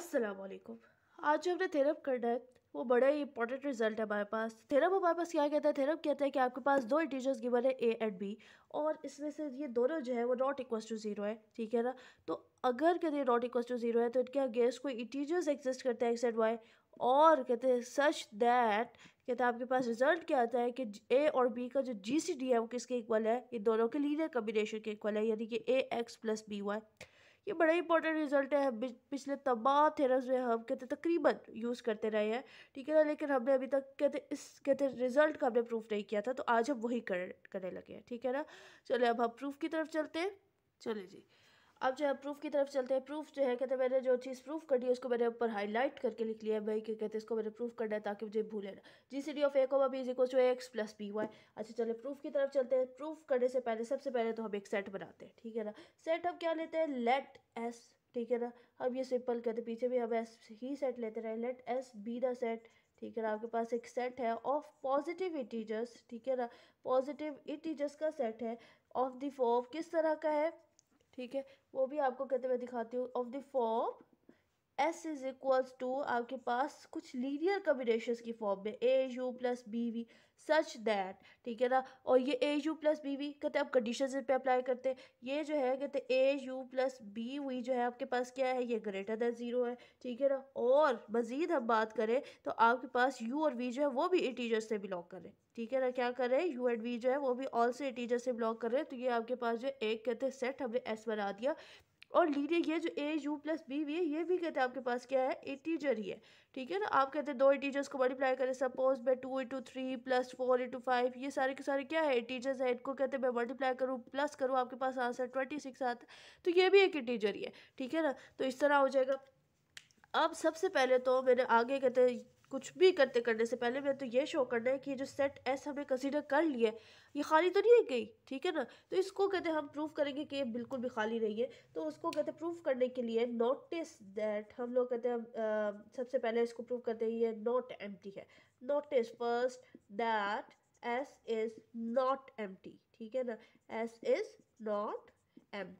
असलम आज जो हमने थेरप करना है वो बड़ा ही इंपॉर्टेंट रिजल्ट है हमारे पास थेरप हमारे पास क्या कहता है थेरप कहता है कि आपके पास दो इंटीजर्स गिवन है ए एंड बी और इसमें से ये दोनों जो है वो नॉट इक्वल टू जीरो है ठीक है ना तो अगर कहते हैं नॉट इक्वल टू जीरो है तो इनके अगेंस्ट कोई इंटीजर्स एग्जिस्ट करते हैं एक्स एंड वाई और कहते हैं सच दैट कहते हैं आपके पास रिजल्ट क्या आता है कि ए और बी का जो जी सी डी है वो किसके इक्वल है ये दोनों के लीनियर कम्बिनेशन के इक्वल है यानी कि A x plus B Y ये बड़ा इंपॉर्टेंट रिजल्ट है पिछले तमाम थे में हम कहते तकरीबन यूज़ करते रहे हैं ठीक है ना लेकिन हमने अभी तक कहते इस कहते रिजल्ट का हमने प्रूफ नहीं किया था तो आज हम वही कर करने लगे हैं ठीक है ना चले अब हम प्रूफ की तरफ चलते हैं चले जी अब जो है प्रूफ की तरफ चलते हैं प्रूफ जो है कहते हैं मैंने जो चीज़ प्रूफ कर दी उसको मैंने ऊपर हाईलाइट करके लिख लिया है भाई क्या कहते हैं इसको मैंने प्रूफ करना है ताकि मुझे भूले ना जी सी डी ऑफ ए को बी इज को एक्स प्लस बी वाई अच्छा चले प्रूफ की तरफ चलते हैं प्रूफ करने से पहले सबसे पहले तो हम एक सेट बनाते हैं ठीक है ना सेट हम क्या लेते हैं लेट एस ठीक है ना अब ये सिंपल हैं पीछे भी हम एस ही सेट लेते रहे let S be the set ठीक है ना आपके पास एक सेट है ऑफ पॉजिटिव इंटीजर्स ठीक है ना पॉजिटिव इंटीजर्स का सेट है ऑफ द फॉर्म किस तरह का है ठीक है वो भी आपको कहते हुए दिखाती हूँ of the form S is equals to आपके पास कुछ लीनियर कम्बिनेशन की फॉर्म में A U plus B V such that ठीक है ना और ये A U plus B V कहते हैं आप कंडीशन इन पे अप्लाई करते हैं ये जो है कहते हैं A U plus B V जो है आपके पास क्या है ये ग्रेटर दैन ज़ीरो है ठीक है ना और मज़ीद हम बात करें तो आपके पास यू और वी जो है वो भी इंटीजर से बिलोंग करें ठीक है ना क्या करें यू एंड वी जो है वो भी ऑल से इंटीजर से बिलोंग कर रहे हैं तो ये आपके पास जो एक कहते हैं सेट हमने एस बना दिया और लीजिए ये जो ए यू प्लस बी भी है ये भी कहते हैं आपके पास क्या है इटीजर ही है ठीक है ना आप कहते हैं दो इटीजर्स को मल्टीप्लाई करें सपोज मैं two into three plus four into five ये सारे के सारे क्या है इटीजर्स है इनको कहते हैं मैं मल्टीप्लाई करूँ प्लस करूँ आपके पास आंसर ट्वेंटी सिक्स आता है तो ये भी एक इटीजर ही है ठीक है ना तो इस तरह हो जाएगा अब सबसे पहले तो मैंने आगे कहते हैं कुछ भी करते करने से पहले मैं तो ये शो करना है कि ये जो सेट एस हमने कंसीडर कर लिया है ये खाली तो नहीं है गई ठीक है ना तो इसको कहते हम प्रूफ करेंगे कि ये बिल्कुल भी खाली नहीं है तो उसको कहते प्रूफ करने के लिए नोटिस दैट हम लोग कहते हैं सबसे पहले इसको प्रूफ करते हैं ये नॉट एम है notice first that S is not M ठीक है ना एस इज़ नॉट एम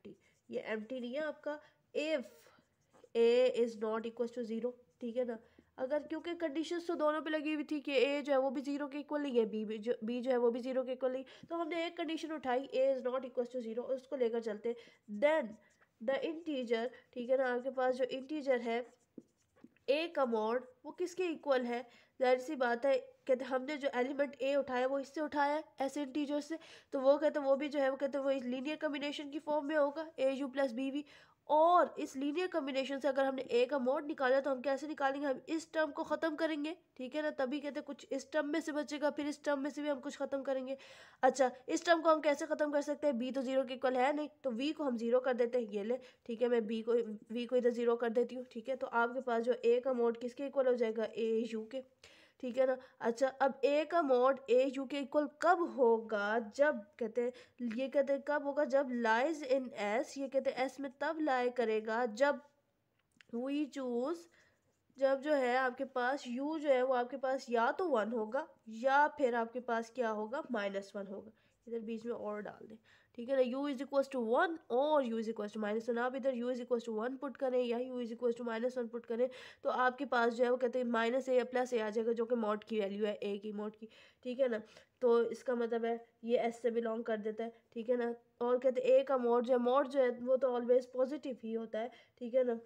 ये एम नहीं है आपका if A is not equal to zero ठीक है ना अगर क्योंकि कंडीशंस तो दोनों पे लगी हुई थी कि ए जो है वो भी जीरो के इक्वल नहीं है बी जो बी जो है वो भी जीरो के इक्वल नहीं तो हमने एक कंडीशन उठाई A is not equal to zero उसको लेकर चलते देन द इंटीजर ठीक है ना आपके पास जो इंटीजर है ए का मोड वो किसके इक्वल है जाहिर सी बात है कहते हमने जो एलिमेंट ए उठाया वो इससे उठाया ऐसे इंटीजर से तो वो कहते वो भी जो है वो कहते वो इस लीनियर कम्बिनेशन की फॉर्म में होगा A U plus B V और इस लीनियर कम्बिनेशन से अगर हमने ए का मोड निकाला तो हम कैसे निकालेंगे हम इस टर्म को ख़त्म करेंगे ठीक है ना तभी कहते कुछ इस टर्म में से बचेगा फिर इस टर्म में से भी हम कुछ ख़त्म करेंगे अच्छा इस टर्म को हम कैसे ख़त्म कर सकते हैं बी तो जीरो के इक्वल है नहीं तो वी को हम जीरो कर देते हैं ये ले ठीक है मैं बी को वी को इधर जीरो कर देती हूँ ठीक है तो आपके पास जो ए का मोड किसके इक्वल हो जाएगा ए यू के ठीक है ना अच्छा अब ए का मोड ए यू के इक्वल कब होगा जब कहते हैं ये कहते हैं कब होगा जब लाइज इन एस ये कहते हैं एस में तब लाए करेगा जब वी चूज़ जब जो है आपके पास यू जो है वो आपके पास या तो वन होगा या फिर आपके पास क्या होगा माइनस वन होगा इधर बीच में और डाल दें ठीक है ना U is equal to one और U is equal to minus one आप इधर U is equal to one put करें या U is equal to minus one put करें तो आपके पास जो है वो कहते हैं माइनस ए या प्लस ए आ जाएगा जो कि मॉड की वैल्यू है ए की मॉड की ठीक है ना तो इसका मतलब है ये एस से बिलोंग कर देता है ठीक है ना और कहते हैं ए का मॉड जो है मॉड जो है वो तो ऑलवेज पॉजिटिव ही होता है ठीक है ना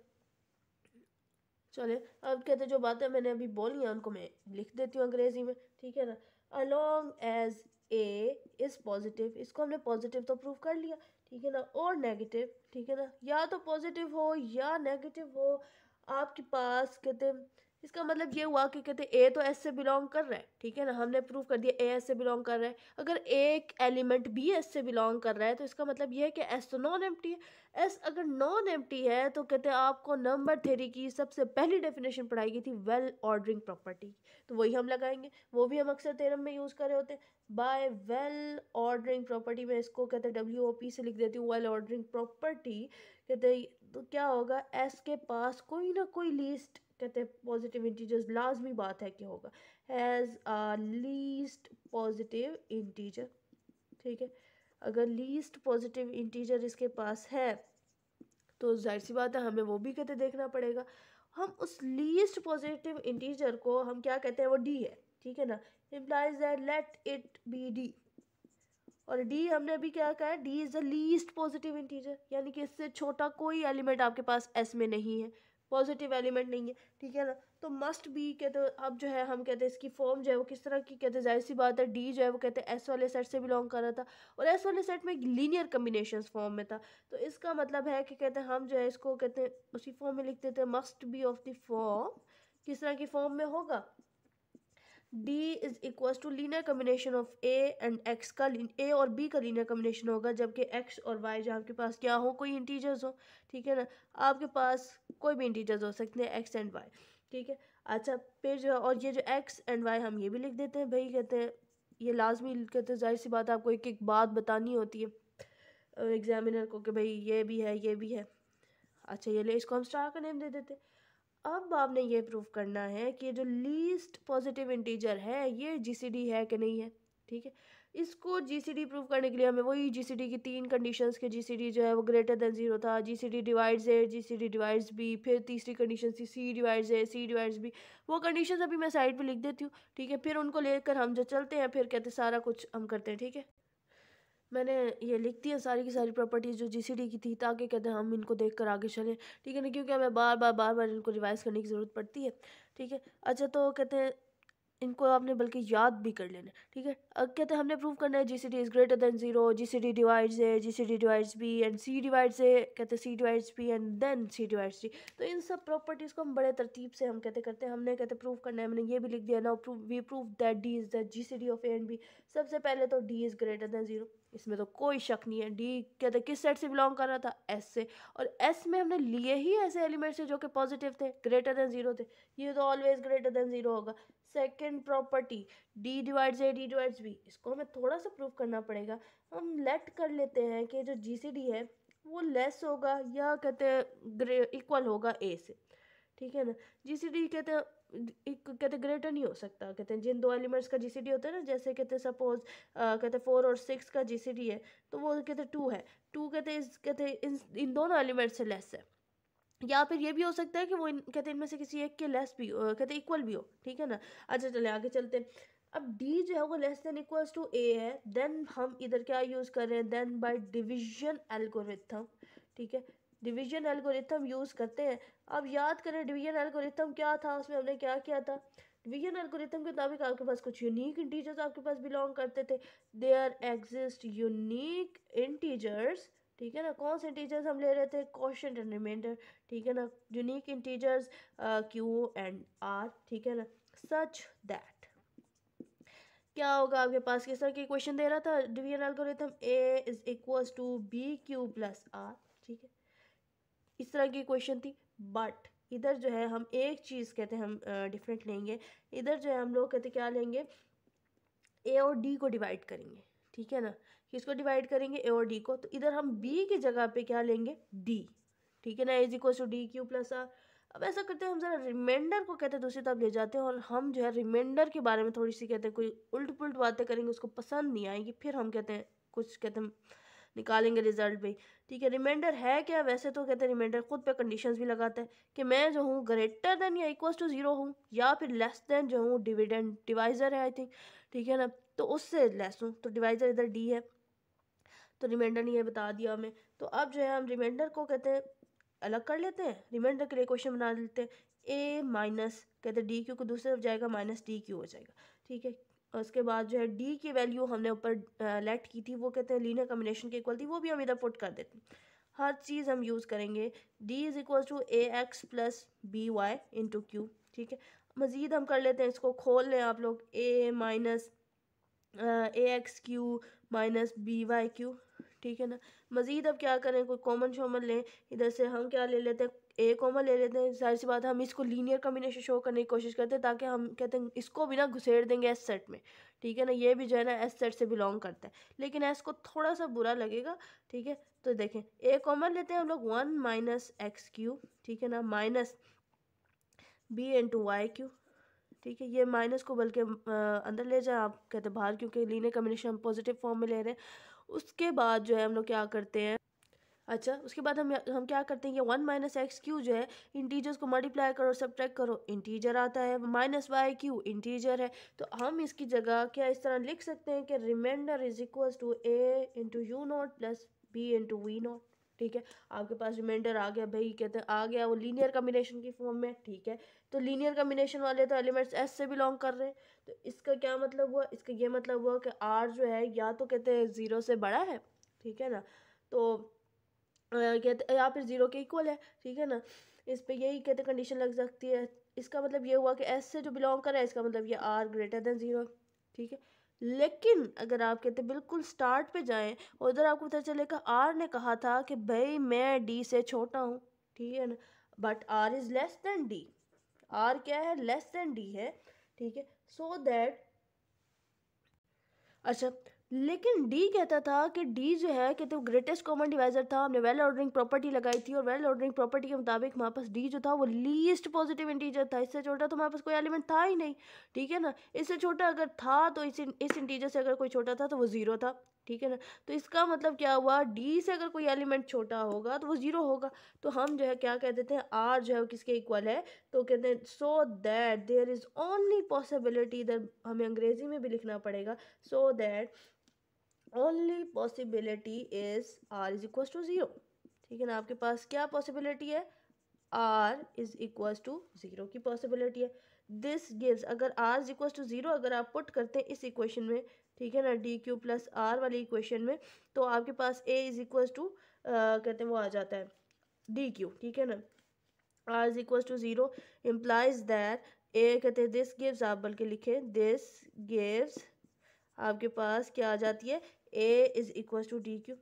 चले अब कहते जो बातें मैंने अभी बोली हैं उनको मैं लिख देती हूँ अंग्रेज़ी में ठीक है ना along as A is positive इसको हमने पॉजिटिव तो प्रूव कर लिया ठीक है ना और नेगेटिव ठीक है ना या तो पॉजिटिव हो या नेगेटिव हो आपके पास कहते इसका मतलब ये हुआ कि कहते ए तो एस से बिलोंग कर रहा है ठीक है ना हमने प्रूव कर दिया ए एस से बिलोंग कर रहा है अगर एक एलिमेंट बी एस से बिलोंग कर रहा है तो इसका मतलब ये है कि एस तो नॉन एम्प्टी है एस अगर नॉन एम्प्टी है तो कहते हैं आपको नंबर थेरी की सबसे पहली डेफिनेशन पढ़ाई गई थी वेल ऑर्डरिंग प्रॉपर्टी तो वही हम लगाएंगे वो भी हम अक्सर तेरम में यूज़ कर रहे होते हैं बाय वेल ऑर्डरिंग प्रॉपर्टी में इसको कहते हैं डब्ल्यू ओ पी से लिख देती हूँ वेल ऑर्डरिंग प्रॉपर्टी कहते तो क्या होगा एस के पास कोई ना कोई लिस्ट कहते हैं पॉजिटिव इंटीजर्स लाजमी बात है कि होगा हैज़ लीस्ट पॉजिटिव इंटीजर ठीक है अगर लीस्ट पॉजिटिव इंटीजर इसके पास है तो जाहिर सी बात है हमें वो भी कहते देखना पड़ेगा हम उस लीस्ट पॉजिटिव इंटीजर को हम क्या कहते हैं वो डी है ठीक है ना implies that let it be D और डी हमने अभी क्या कहा है D is the least positive integer यानी कि इससे छोटा कोई एलिमेंट आपके पास एस में नहीं है पॉजिटिव एलिमेंट नहीं है ठीक है ना तो मस्ट बी कहते अब जो है हम कहते हैं इसकी फॉर्म जो है वो किस तरह की कहते हैं जाहिर सी बात है डी जो है वो कहते हैं एस वाले सेट से बिलोंग कर रहा था और एस वाले सेट में लीनियर कम्बिनेशन फॉर्म में था तो इसका मतलब है कि कहते हैं हम जो है इसको कहते हैं उसी फॉर्म में लिखते थे must be of the form किस तरह की फॉर्म में होगा D is equal to linear combination of A and X का ए और बी का लीनियर कम्बिनेशन होगा जबकि एक्स और वाई जो आपके पास क्या हो कोई इंटीजर्स हो ठीक है ना आपके पास कोई भी इंटीजर्स हो सकते हैं एक्स एंड वाई ठीक है अच्छा फिर जो और ये जो एक्स एंड वाई हम ये भी लिख देते हैं भाई कहते हैं ये लाजमी कहते हैं जाहिर सी बात आपको एक एक बात बतानी होती है एग्जामिनर को कि भाई ये भी है ये भी है अच्छा ये ले इसको हम स्टार का नेम दे देते हैं अब आपने ये प्रूव करना है कि जो लीस्ट पॉजिटिव इंटीजर है ये जी है कि नहीं है ठीक है इसको डी प्रूव करने के लिए हमें वही डी की तीन कंडीशंस के डी जो है वो ग्रेटर देन जीरो था G C D divides a d divides b फिर तीसरी कंडीशन थी c divides a c divides b वो कंडीशन अभी मैं साइड पे लिख देती हूँ ठीक है फिर उनको लेकर हम जो चलते हैं फिर कहते सारा कुछ हम करते हैं ठीक है मैंने ये लिख दिया सारी की सारी प्रॉपर्टीज़ जो जीसीडी की थी ताकि कहते हैं हम इनको देख कर आगे चलें ठीक है ना क्योंकि हमें बार बार बार बार इनको रिवाइज करने की ज़रूरत पड़ती है ठीक है अच्छा तो कहते हैं इनको आपने बल्कि याद भी कर लेना ठीक है अब कहते हैं हमने प्रूव करना है G C D is greater than zero G C D divides है G C D divides b and c divides है कहते हैं c divides b and then c divides d तो इन सब प्रॉपर्टीज़ को हम बड़े तरतीब से हम कहते करते हैं हमने कहते प्रूव करना है हमने ये भी लिख दिया ना prove we prove that d is that G C D of A and b सबसे पहले तो d is greater than zero इसमें तो कोई शक नहीं है डी कहते किस सेट से बिलोंग कर रहा था एस से और एस में हमने लिए ही ऐसे एलिमेंट्स थे जो कि पॉजिटिव थे ग्रेटर देन ज़ीरो थे ये तो ऑलवेज ग्रेटर देन ज़ीरो होगा second property d divides a d divides b इसको हमें थोड़ा सा प्रूव करना पड़ेगा हम लेट कर लेते हैं कि जो जी सी डी है वो लेस होगा या कहते हैं इक्वल होगा ए से ठीक है ना जी सी डी कहते हैं एक कहते ग्रेटर नहीं हो सकता कहते हैं जिन दो एलिमेंट्स का जी होता है ना जैसे कहते सपोज कहते फोर और सिक्स का जी है तो वो कहते टू है टू कहते इस कहते इन इन दोनों एलिमेंट्स से लेस है या फिर ये भी हो सकता है कि वो इन, कहते इनमें से किसी एक के लेस भी हो कहते इक्वल भी हो ठीक है ना अच्छा चले आगे चलते हैं अब डी जो है वो less than equals to a है देन हम इधर क्या यूज़ कर रहे हैं देन बाय डिवीजन एल्गोरिथम ठीक है डिवीजन एल्गोरिथम यूज़ करते हैं अब याद करें डिवीजन एल्गोरिथम क्या था उसमें हमने क्या किया था डिवीजन एल्गोरिथम के मुताबिक आपके पास कुछ यूनिक इंटीजर्स आपके पास बिलोंग करते थे देयर एग्जिस्ट यूनिक इंटीजर्स ठीक है ना कौन से इंटीजर्स हम ले रहे थे क्वेश्चन एंड रिमाइंडर ठीक है ना unique integers q and r ठीक है ना सच दैट क्या होगा आपके पास किस तरह की क्वेश्चन दे रहा था division algorithm a is equals to b q plus r ठीक है इस तरह की क्वेश्चन थी बट इधर जो है हम एक चीज़ कहते हैं हम डिफरेंट लेंगे इधर जो है हम लोग कहते क्या लेंगे ए और डी को डिवाइड करेंगे ठीक है ना किसको डिवाइड करेंगे ए और डी को तो इधर हम बी की जगह पे क्या लेंगे डी ठीक है ना a is equal to d q plus r अब ऐसा करते हैं हम ज़रा रिमाइंडर को कहते हैं दूसरी तरफ ले जाते हैं और हम जो है रिमाइंडर के बारे में थोड़ी सी कहते हैं कोई उल्ट पुल्ट बातें करेंगे उसको पसंद नहीं आएगी फिर हम कहते हैं कुछ कहते हैं निकालेंगे रिजल्ट भी ठीक है रिमाइंडर है क्या वैसे तो कहते हैं रिमाइंडर खुद पे कंडीशंस भी लगाता है कि मैं जो हूँ ग्रेटर देन या इक्वल्स टू ज़ीरो हूँ या फिर लेस देन जो हूँ डिविडेंड डिवाइज़र है आई थिंक ठीक है ना तो उससे लेस हूँ तो डिवाइज़र इधर डी है तो रिमाइंडर ने यह बता दिया हमें तो अब जो है हम रिमाइंडर को कहते हैं अलग कर लेते हैं रिमाइंडर के लिए क्वेश्चन बना लेते हैं ए माइनस कहते हैं डी क्यू को दूसरी तरफ जाएगा माइनस डी क्यू हो जाएगा ठीक है उसके बाद जो है डी की वैल्यू हमने ऊपर लेट की थी वो कहते हैं लीनियर कम्बिनेशन के इक्वल थी वो भी हम इधर पुट कर देते हैं हर चीज़ हम यूज़ करेंगे d is equal to a x plus B y into q ठीक है मज़ीद हम कर लेते हैं इसको खोल लें आप लोग a minus a x q minus b y q ठीक है ना मज़ीद अब क्या करें कोई कॉमन शॉमन लें इधर से हम क्या ले लेते हैं ए कॉमा ले लेते हैं जाहिर सी बात है हम इसको लीनियर कम्बिनेशन शो करने की कोशिश करते हैं ताकि हम कहते हैं इसको भी ना घुसेड़ देंगे एस सेट में ठीक है ना ये भी जो है ना एस सेट से बिलोंग करता है लेकिन एस को थोड़ा सा बुरा लगेगा ठीक है तो देखें ए कॉमा लेते हैं हम लोग वन माइनस एक्स क्यू ठीक है ना minus b into y q ठीक है ये माइनस को बल्कि अंदर ले जाए आप कहते हैं बाहर क्योंकि लीनियर कम्बिनेशन हम पॉजिटिव फॉर्म में ले रहे हैं उसके बाद जो है हम लोग क्या करते हैं अच्छा उसके बाद हम हम क्या करते हैं ये वन माइनस एक्स क्यू जो है इंटीजर्स को मल्टीप्लाई करो ट्रैक करो इंटीजर आता है माइनस वाई क्यू इंटीजर है तो हम इसकी जगह क्या इस तरह लिख सकते हैं कि remainder is equal to a into u naught plus b into v naught ठीक है आपके पास रिमाइंडर आ गया भाई कहते हैं आ गया वो लीनियर कम्बिनेशन की फॉर्म में ठीक है तो लीनियर कम्बिनेशन वाले तो एलिमेंट्स एस से बिलोंग कर रहे हैं तो इसका क्या मतलब हुआ इसका ये मतलब हुआ कि आर जो है या तो कहते हैं ज़ीरो से बड़ा है ठीक है ना तो कहते यहाँ पर ज़ीरो के इक्वल है ठीक है ना इस पर यही कहते कंडीशन लग सकती है इसका मतलब ये हुआ कि एस से जो बिलोंग कर रहा है इसका मतलब ये आर ग्रेटर देन ज़ीरो ठीक है लेकिन अगर आप कहते बिल्कुल स्टार्ट पे जाएं और उधर आपको पता चलेगा आर ने कहा था कि भाई मैं डी से छोटा हूँ ठीक है ना but r is less than d r क्या है लेस देन डी है ठीक है सो दैट अच्छा लेकिन डी कहता था कि डी जो है कि तो ग्रेटेस्ट कॉमन डिवाइजर था हमने वेल ऑर्डरिंग प्रॉपर्टी लगाई थी और वेल ऑर्डरिंग प्रॉपर्टी के मुताबिक हमारे पास डी जो था वो लीस्ट पॉजिटिव इंटीजर था इससे छोटा तो हमारे पास कोई एलिमेंट था ही नहीं ठीक है ना इससे छोटा अगर था तो इस इस इंटीजर से अगर कोई छोटा था तो वो ज़ीरो था ठीक है ना तो इसका मतलब क्या हुआ डी से अगर कोई एलिमेंट छोटा होगा तो वो ज़ीरो होगा तो हम जो है क्या कह देते हैं आर जो है किसके इक्वल है तो कहते हैं so that there is only possibility इधर हमें अंग्रेज़ी में भी लिखना पड़ेगा so that only possibility is r is equal to zero ठीक है ना आपके पास क्या पॉसिबिलिटी है r is equal to zero की पॉसिबिलिटी है दिस गिव्स अगर r is equal to zero अगर आप पुट करते हैं इस इक्वेशन में ठीक है ना डी क्यू प्लस आर वाली इक्वेशन में तो आपके पास ए इज इक्वल टू कहते हैं वो आ जाता है डी क्यू ठीक है ना r is equal to zero implies that a कहते हैं दिस गिव्स आप बल्कि लिखें दिस गिव्स आपके पास क्या आ जाती है a is equal to d q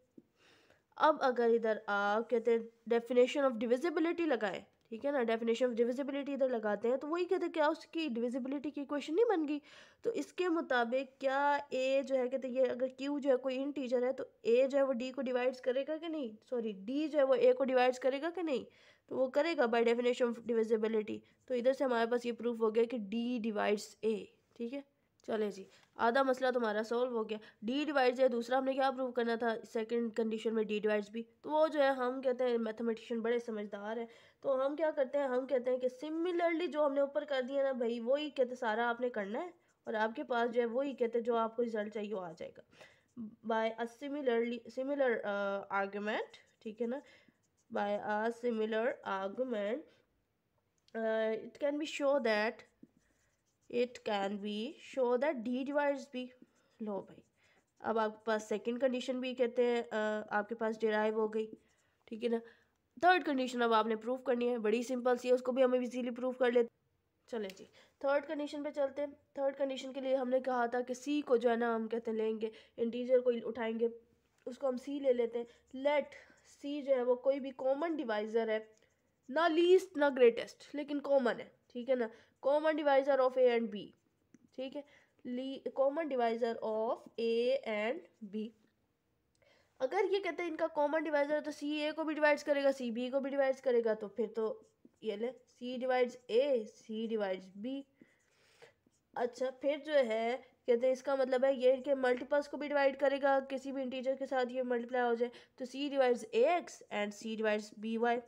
अब अगर इधर आप कहते हैं डेफिनेशन ऑफ डिविजिबिलिटी लगाएं ठीक है ना डेफिनेशन ऑफ डिविजिबिलिटी इधर लगाते हैं तो वही कहते हैं क्या उसकी डिविजिबिलिटी की क्वेश्चन नहीं बन गई तो इसके मुताबिक क्या ए जो है कहते हैं ये अगर क्यू जो है कोई इन टीजर है तो ए जो है वो डी को डिवाइड्स करेगा कि नहीं सॉरी डी जो है वो ए को डिवाइड्स करेगा कि नहीं तो वो करेगा बाई डेफिनेशन ऑफ डिविजिबिलिटी तो इधर से हमारे पास ये प्रूफ हो गया कि डी डिवाइड्स ए ठीक है चले जी आधा मसला तुम्हारा सॉल्व हो गया डी डिवाइड है दूसरा हमने क्या प्रूव करना था सेकंड कंडीशन में डी डिवाइड भी तो वो जो है हम कहते हैं मैथमेटिशियन बड़े समझदार हैं तो हम क्या करते हैं हम कहते हैं कि सिमिलरली जो हमने ऊपर कर दिया ना भाई वही कहते सारा आपने करना है और आपके पास जो है वही कहते जो आपको रिजल्ट चाहिए वो आ जाएगा by a similarly similar argument ठीक है ना by a similar argument it can be show that it can be show that d divide भी लो भाई अब आपके पास सेकेंड कंडीशन भी कहते हैं आपके पास डिराइव हो गई ठीक है ना थर्ड कंडीशन अब आपने प्रूव करनी है बड़ी सिंपल सी है उसको भी हम इजीली प्रूव कर लेते चले जी थर्ड कंडीशन पे चलते हैं थर्ड कंडीशन के लिए हमने कहा था कि सी को जो है ना हम कहते हैं लेंगे इंटीजर को उठाएंगे उसको हम सी ले लेते हैं लेट सी जो है वो कोई भी कॉमन डिवाइज़र है ना लीस्ट ना ग्रेटेस्ट लेकिन कॉमन है ठीक है ना common divisor of A and b ठीक है common divisor of A and b अगर ये कहते हैं इनका कॉमन डिवाइजर है तो सी ए को भी डिवाइड्स करेगा सी बी को भी डिवाइड्स करेगा तो फिर तो ये ले c divides a c divides b अच्छा फिर जो है कहते हैं इसका मतलब है ये इनके मल्टीपल्स को भी डिवाइड करेगा किसी भी इंटीजर के साथ ये मल्टीप्लाई हो जाए तो c divides a x and c divides b y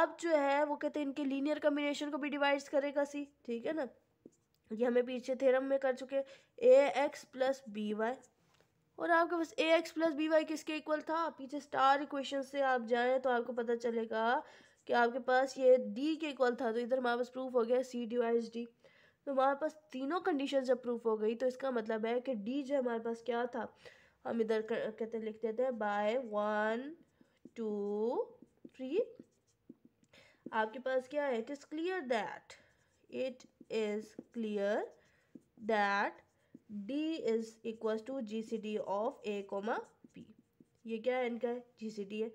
अब जो है वो कहते हैं इनके लीनियर कम्बिनेशन को भी डिवाइड करेगा सी ठीक है ना ये हमें पीछे थेरम में कर चुके a x plus B y और आपके पास a x plus B y किसके इक्वल था पीछे स्टार इक्वेशन से आप जाएं तो आपको पता चलेगा कि आपके पास ये डी के इक्वल था तो इधर हमारे पास प्रूफ हो गया सी डिवाइस डी तो हमारे पास तीनों कंडीशन जब प्रूफ हो गई तो इसका मतलब है कि डी जो हमारे पास क्या था हम इधर कहते लिख देते हैं बाय वन टू थ्री आपके पास क्या है it is clear that it is clear that d is equal to G C D of a comma b ये क्या है इनका जी सी डी है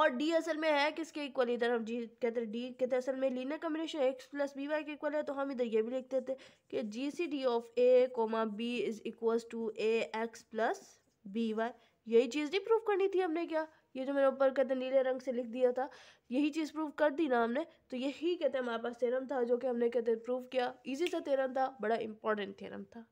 और डी असल में है किसके इक्वल इधर हम जी कहते हैं डी कहते हैं असल में linear combination x plus B y के इक्वल है तो हम इधर ये भी लिख देते कि G C D of a comma b is equal to a x plus B y यही चीज़ नहीं प्रूव करनी थी हमने क्या ये जो मैंने ऊपर कहते नीले रंग से लिख दिया था यही चीज़ प्रूव कर दी ना हमने तो यही कहते हमारे पास थेरम था जो कि हमने कहते प्रूव किया इजी सा थेरम था बड़ा इंपॉर्टेंट थेरम था